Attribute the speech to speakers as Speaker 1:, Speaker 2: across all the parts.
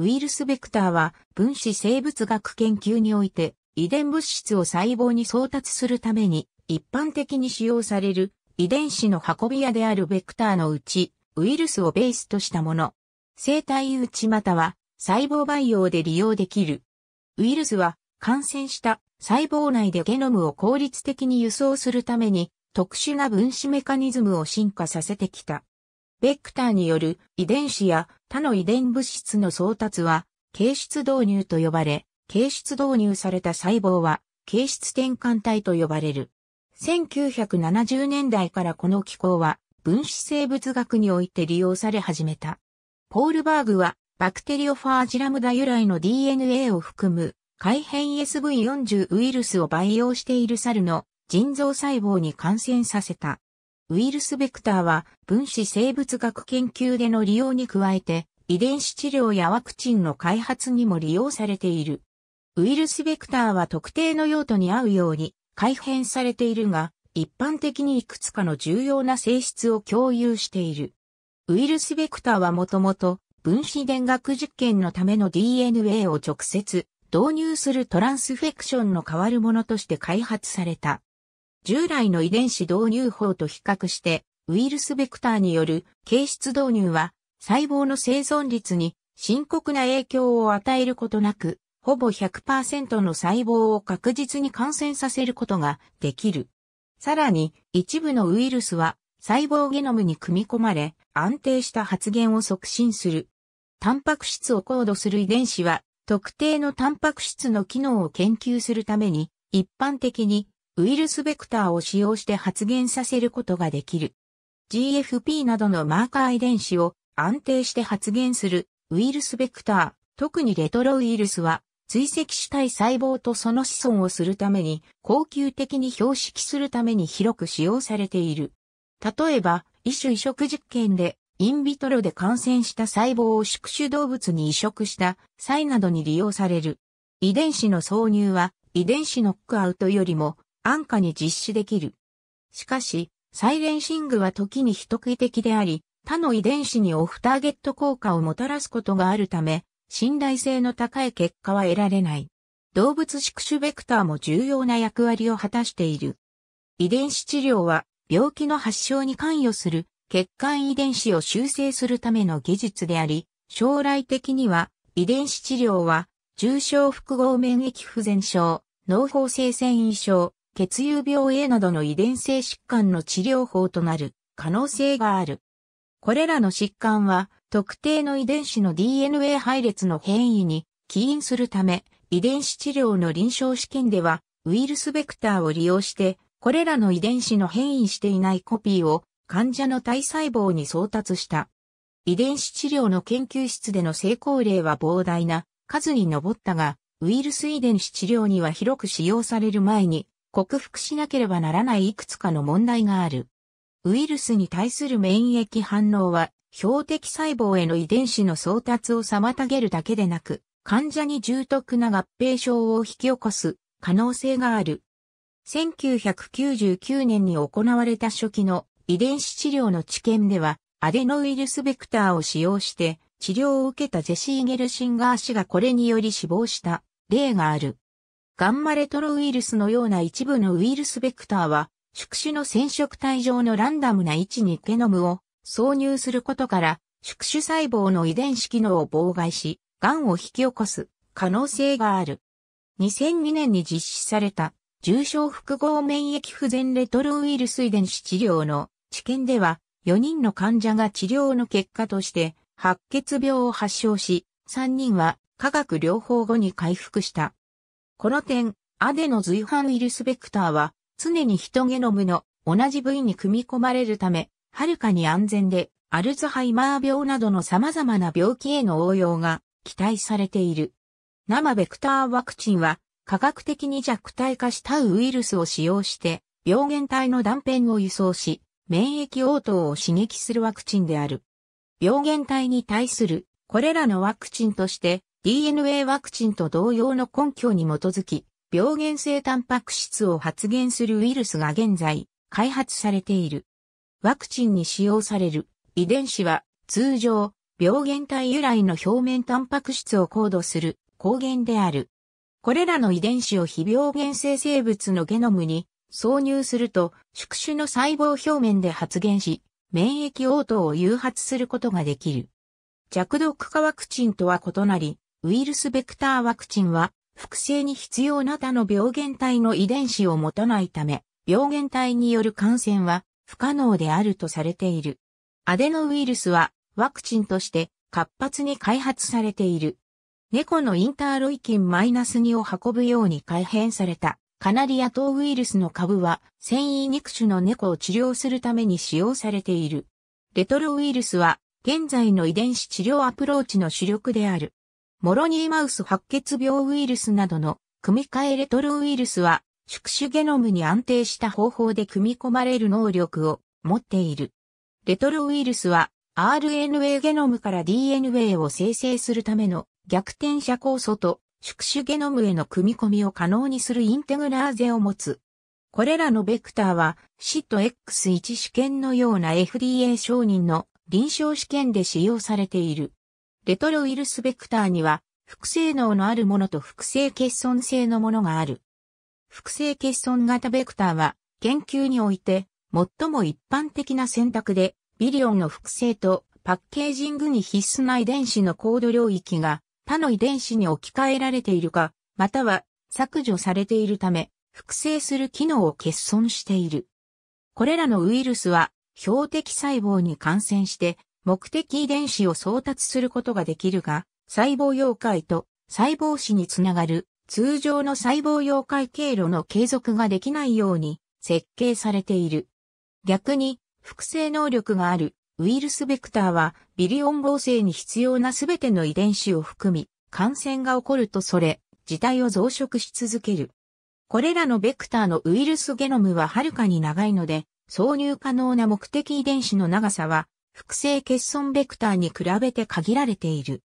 Speaker 1: ウイルスベクターは分子生物学研究において遺伝物質を細胞に送達するために一般的に使用される遺伝子の運び屋であるベクターのうちウイルスをベースとしたもの。生体致、または細胞培養で利用できる。ウイルスは感染した細胞内でゲノムを効率的に輸送するために特殊な分子メカニズムを進化させてきた。ベクターによる遺伝子や他の遺伝物質の送達は、形質導入と呼ばれ、形質導入された細胞は、形質転換体と呼ばれる。1970年代からこの機構は、分子生物学において利用され始めた。ポールバーグは、バクテリオファージラムダ由来の DNA を含む、改変 SV40 ウイルスを培養している猿の腎臓細胞に感染させた。ウイルスベクターは分子生物学研究での利用に加えて遺伝子治療やワクチンの開発にも利用されている。ウイルスベクターは特定の用途に合うように改変されているが、一般的にいくつかの重要な性質を共有している。ウイルスベクターはもともと分子電学実験のための DNA を直接導入するトランスフェクションの代わるものとして開発された。従来の遺伝子導入法と比較して、ウイルスベクターによる形質導入は、細胞の生存率に深刻な影響を与えることなく、ほぼ100%の細胞を確実に感染させることができる。さらに、一部のウイルスは細胞ゲノムに組み込まれ、安定した発現を促進する。タンパク質をコードする遺伝子は、特定のタンパク質の機能を研究するために、一般的にウイルスベクターを使用して発現させることができる。GFP などのマーカー遺伝子を安定して発現するウイルスベクター、特にレトロウイルスは追跡主体細胞とその子孫をするために、恒久的に標識するために広く使用されている。例えば、異種移植実験で、インビトロで感染した細胞を宿主動物に移植した際などに利用される。遺伝子の挿入は、遺伝子ノックアウトよりも安価に実施できる。しかし、サイレンシングは時に非特異的であり、他の遺伝子にオフターゲット効果をもたらすことがあるため、信頼性の高い結果は得られない。動物宿主ベクターも重要な役割を果たしている。遺伝子治療は病気の発症に関与する血管遺伝子を修正するための技術であり、将来的には遺伝子治療は重症複合免疫不全症、脳法性繊維症、血友病 A などの遺伝性疾患の治療法となる可能性がある。これらの疾患は特定の遺伝子の DNA 配列の変異に起因するため、遺伝子治療の臨床試験ではウイルスベクターを利用してこれらの遺伝子の変異していないコピーを患者の体細胞に送達した。遺伝子治療の研究室での成功例は膨大な数に上ったが、ウイルス遺伝子治療には広く使用される前に、克服しなければならないいくつかの問題がある。ウイルスに対する免疫反応は、標的細胞への遺伝子の送達を妨げるだけでなく、患者に重篤な合併症を引き起こす可能性がある。1999年に行われた初期の遺伝子治療の治験では、アデノウイルスベクターを使用して治療を受けたジェシー・ゲルシンガー氏がこれにより死亡した例がある。ガンマレトロウイルスのような一部のウイルスベクターは、宿主の染色体上のランダムな位置にゲノムを挿入することから、宿主細胞の遺伝子機能を妨害し、癌を引き起こす可能性がある。2002年に実施された重症複合免疫不全レトロウイルス遺伝子治療の治験では4人の患者が治療の結果として白血病を発症し3人は化学療法後に回復した。この点、アデの随伴ウイルスベクターは、常にヒトゲノムの同じ部位に組み込まれるため、はるかに安全で、アルツハイマー病などの様々な病気への応用が期待されている。生ベクターワクチンは、科学的に弱体化したウイルスを使用して、病原体の断片を輸送し、免疫応答を刺激するワクチンである。病原体に対するこれらのワクチンとして DNA ワクチンと同様の根拠に基づき、病原性タンパク質を発現するウイルスが現在、開発されている。ワクチンに使用される遺伝子は通常、病原体由来の表面タンパク質を高度する抗原である。これらの遺伝子を非病原性生物のゲノムに挿入すると宿主の細胞表面で発現し、免疫応答を誘発することができる。弱毒化ワクチンとは異なり、ウイルスベクターワクチンは、複製に必要な他の病原体の遺伝子を持たないため、病原体による感染は不可能であるとされている。アデノウイルスはワクチンとして活発に開発されている。猫のインターロイキン -2 を運ぶように改変されたカナリア島ウイルスの株は繊維肉種の猫を治療するために使用されている。レトロウイルスは現在の遺伝子治療アプローチの主力である。モロニーマウス白血病ウイルスなどの組み換えレトロウイルスは宿主ゲノムに安定した方法で組み込まれる能力を持っている。レトロウイルスは RNA ゲノムから DNA を生成するための逆転者酵素と宿主ゲノムへの組み込みを可能にするインテグラーゼを持つ。これらのベクターは、シット X1 試験のような FDA 承認の臨床試験で使用されている。レトロウイルスベクターには、複製能のあるものと複製欠損性のものがある。複製欠損型ベクターは、研究において、最も一般的な選択で、ビリオンの複製とパッケージングに必須な遺伝子のコード領域が他の遺伝子に置き換えられているか、または削除されているため、複製する機能を欠損している。これらのウイルスは、標的細胞に感染して目的遺伝子を送達することができるが、細胞溶解と細胞死につながる通常の細胞溶解経路の継続ができないように設計されている。逆に、複製能力があるウイルスベクターはビリオン合成に必要なすべての遺伝子を含み、感染が起こるとそれ、自体を増殖し続ける。これらのベクターのウイルスゲノムははるかに長いので、挿入可能な目的遺伝子の長さは複製欠損ベクターに比べて限られている。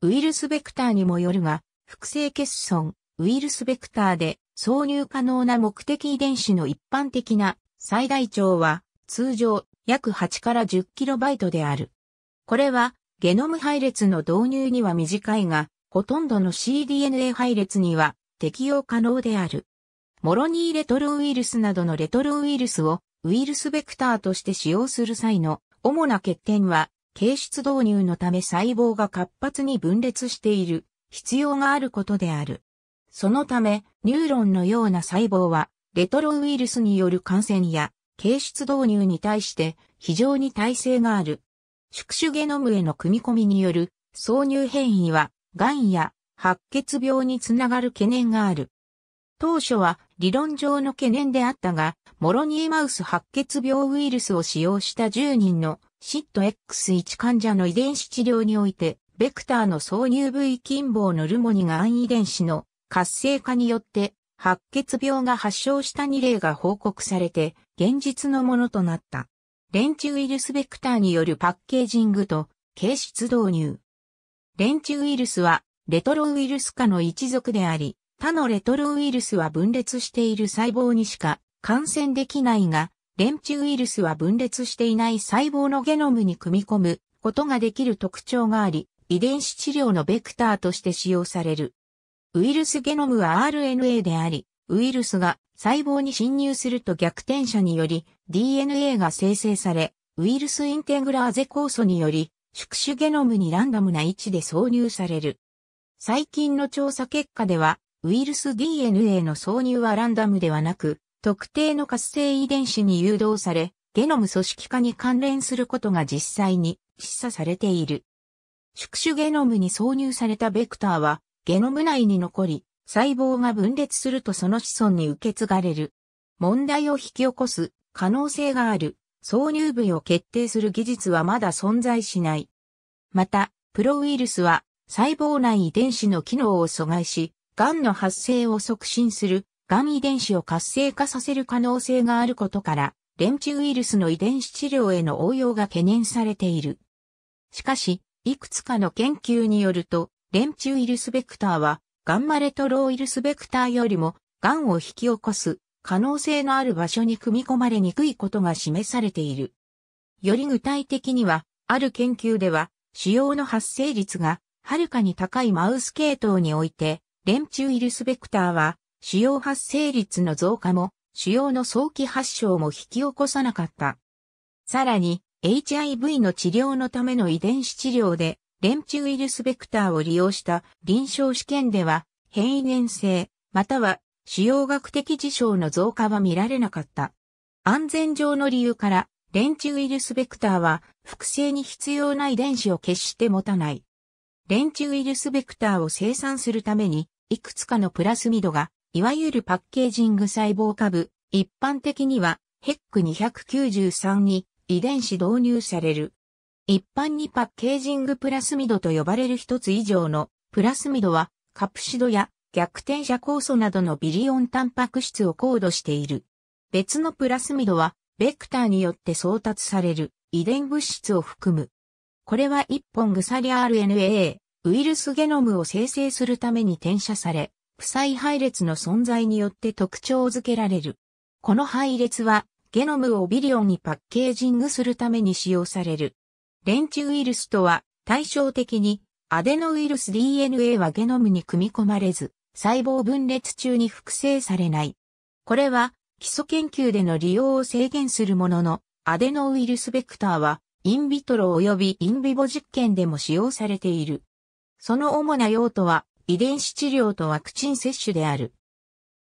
Speaker 1: ウイルスベクターにもよるが、複製欠損、ウイルスベクターで挿入可能な目的遺伝子の一般的な最大長は通常約8から 10kB である。これはゲノム配列の導入には短いが、ほとんどの cDNA 配列には適用可能である。モロニーレトロウイルスなどのレトロウイルスをウイルスベクターとして使用する際の主な欠点は、形質導入のため細胞が活発に分裂している必要があることである。そのため、ニューロンのような細胞は、レトロウイルスによる感染や、形質導入に対して非常に耐性がある。宿主ゲノムへの組み込みによる挿入変異は、癌や白血病につながる懸念がある。当初は理論上の懸念であったが、モロニーマウス白血病ウイルスを使用した10人のシット X1 患者の遺伝子治療において、ベクターの挿入部位近傍のルモニガン遺伝子の活性化によって、白血病が発症した2例が報告されて、現実のものとなった。レンチウイルスベクターによるパッケージングと、形質導入。レンチウイルスは、レトロウイルス科の一族であり、他のレトロウイルスは分裂している細胞にしか感染できないが、レンチウイルスは分裂していない細胞のゲノムに組み込むことができる特徴があり、遺伝子治療のベクターとして使用される。ウイルスゲノムは RNA であり、ウイルスが細胞に侵入すると逆転者により DNA が生成され、ウイルスインテグラーゼ酵素により宿主ゲノムにランダムな位置で挿入される。最近の調査結果では、ウイルス DNA の挿入はランダムではなく、特定の活性遺伝子に誘導され、ゲノム組織化に関連することが実際に示唆されている。宿主ゲノムに挿入されたベクターは、ゲノム内に残り、細胞が分裂するとその子孫に受け継がれる。問題を引き起こす可能性がある挿入部位を決定する技術はまだ存在しない。また、プロウイルスは細胞内遺伝子の機能を阻害し、癌の発生を促進する癌遺伝子を活性化させる可能性があることから、レンチウイルスの遺伝子治療への応用が懸念されている。しかし、いくつかの研究によると、レンチウイルスベクターは、ガンマレトロウイルスベクターよりも、ンを引き起こす可能性のある場所に組み込まれにくいことが示されている。より具体的には、ある研究では、腫瘍の発生率が、はるかに高いマウス系統において、連中イルスベクターは、腫瘍発生率の増加も、腫瘍の早期発症も引き起こさなかった。さらに、HIV の治療のための遺伝子治療で、レンチウイルスベクターを利用した臨床試験では、変異年性、または腫瘍学的事象の増加は見られなかった。安全上の理由から、レンチウイルスベクターは、複製に必要な遺伝子を決して持たない。レンチウイルスベクターを生産するために、いくつかのプラスミドが、いわゆるパッケージング細胞株、一般的には、ヘック293に遺伝子導入される。一般にパッケージングプラスミドと呼ばれる一つ以上のプラスミドはカプシドや逆転者酵素などのビリオンタンパク質をコードしている。別のプラスミドはベクターによって送達される遺伝物質を含む。これは一本鎖 RNA、ウイルスゲノムを生成するために転写され、不採配列の存在によって特徴づけられる。この配列は、ゲノムをビリオンにパッケージングするために使用される。レンチウイルスとは、対照的に、アデノウイルス DNA はゲノムに組み込まれず、細胞分裂中に複製されない。これは、基礎研究での利用を制限するものの、アデノウイルスベクターは、インビトロ及びインビボ実験でも使用されている。その主な用途は遺伝子治療とワクチン接種である。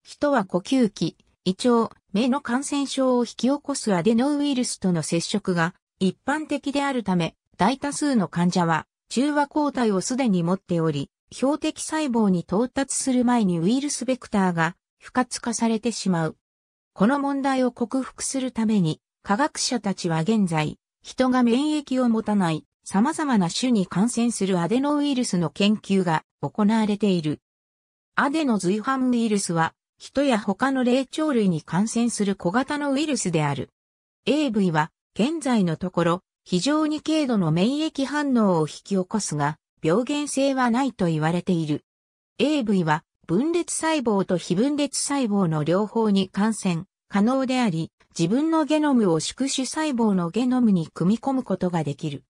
Speaker 1: 人は呼吸器、胃腸、目の感染症を引き起こすアデノウイルスとの接触が一般的であるため、大多数の患者は中和抗体をすでに持っており、標的細胞に到達する前にウイルスベクターが不活化されてしまう。この問題を克服するために、科学者たちは現在、人が免疫を持たない様々な種に感染するアデノウイルスの研究が行われている。アデノ随伴ウイルスは、人や他の霊長類に感染する小型のウイルスである。AV は、現在のところ、非常に軽度の免疫反応を引き起こすが、病原性はないと言われている。AV は、分裂細胞と非分裂細胞の両方に感染可能であり、自分のゲノムを宿主細胞のゲノムに組み込むことができる。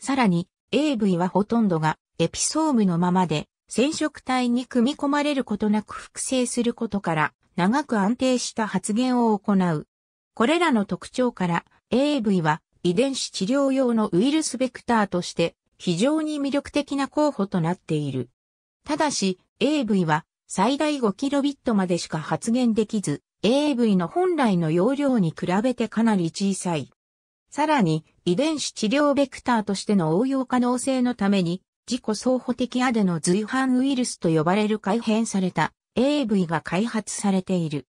Speaker 1: さらに、AV はほとんどがエピソームのままで染色体に組み込まれることなく複製することから長く安定した発現を行う。これらの特徴から AV は遺伝子治療用のウイルスベクターとして非常に魅力的な候補となっている。ただし AV は最大 5kb までしか発現できず AV の本来の容量に比べてかなり小さい。さらに、遺伝子治療ベクターとしての応用可能性のために、自己相補的アデノ随伴ウイルスと呼ばれる改変された AV が開発されている。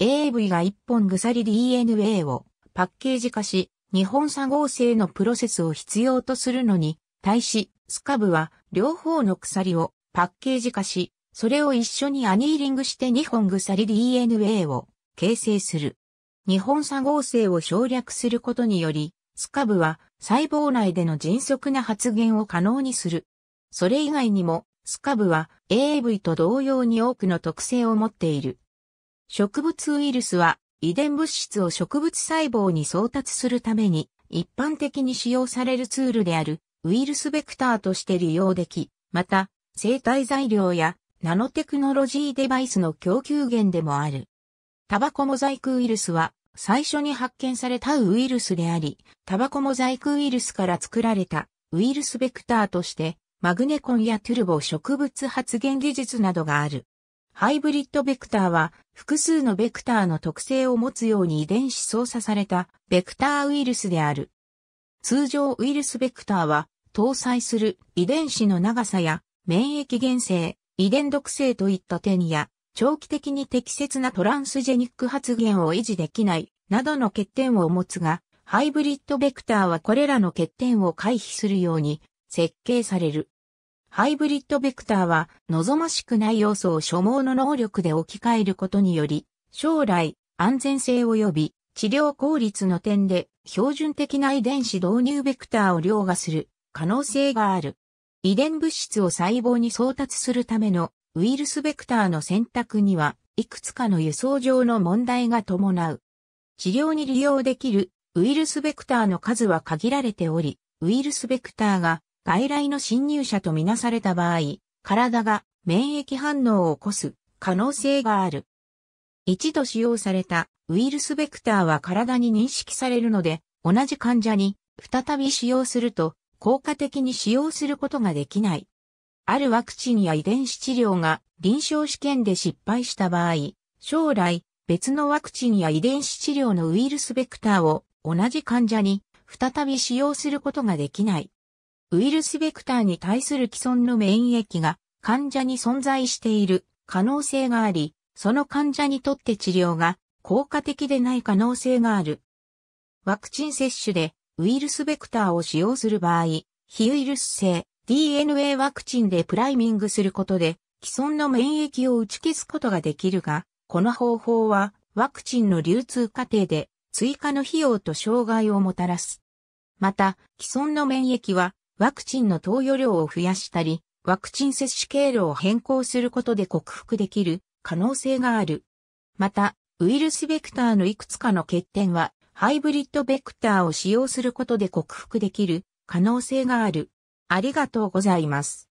Speaker 1: AV が一本鎖 DNA をパッケージ化し、日本産合成のプロセスを必要とするのに、対し、スカブは両方の鎖をパッケージ化し、それを一緒にアニーリングして2本鎖 DNA を形成する。日本砂合成を省略することにより、スカブは細胞内での迅速な発現を可能にする。それ以外にも、スカブは AAV と同様に多くの特性を持っている。植物ウイルスは遺伝物質を植物細胞に送達するために一般的に使用されるツールであるウイルスベクターとして利用でき、また生体材料やナノテクノロジーデバイスの供給源でもある。タバコモザイクウイルスは最初に発見されたウイルスであり、タバコモザイクウイルスから作られたウイルスベクターとしてマグネコンやトゥルボ植物発現技術などがある。ハイブリッドベクターは複数のベクターの特性を持つように遺伝子操作されたベクターウイルスである。通常ウイルスベクターは搭載する遺伝子の長さや免疫原性、遺伝毒性といった点や長期的に適切なトランスジェニック発現を維持できない、などの欠点を持つが、ハイブリッドベクターはこれらの欠点を回避するように設計される。ハイブリッドベクターは望ましくない要素を所望の能力で置き換えることにより、将来安全性及び治療効率の点で標準的な遺伝子導入ベクターを凌駕する可能性がある。遺伝物質を細胞に送達するためのウイルスベクターの選択には、いくつかの輸送上の問題が伴う。治療に利用できるウイルスベクターの数は限られており、ウイルスベクターが外来の侵入者とみなされた場合、体が免疫反応を起こす可能性がある。一度使用されたウイルスベクターは体に認識されるので、同じ患者に再び使用すると効果的に使用することができないあるワクチンや遺伝子治療が臨床試験で失敗した場合、将来別のワクチンや遺伝子治療のウイルスベクターを同じ患者に再び使用することができない。ウイルスベクターに対する既存の免疫が患者に存在している可能性があり、その患者にとって治療が効果的でない可能性がある。ワクチン接種でウイルスベクターを使用する場合、非ウイルス性、DNA ワクチンでプライミングすることで既存の免疫を打ち消すことができるが、この方法はワクチンの流通過程で追加の費用と障害をもたらす。また、既存の免疫はワクチンの投与量を増やしたり、ワクチン接種経路を変更することで克服できる可能性がある。また、ウイルスベクターのいくつかの欠点は、ハイブリッドベクターを使用することで克服できる可能性がある。ありがとうございます。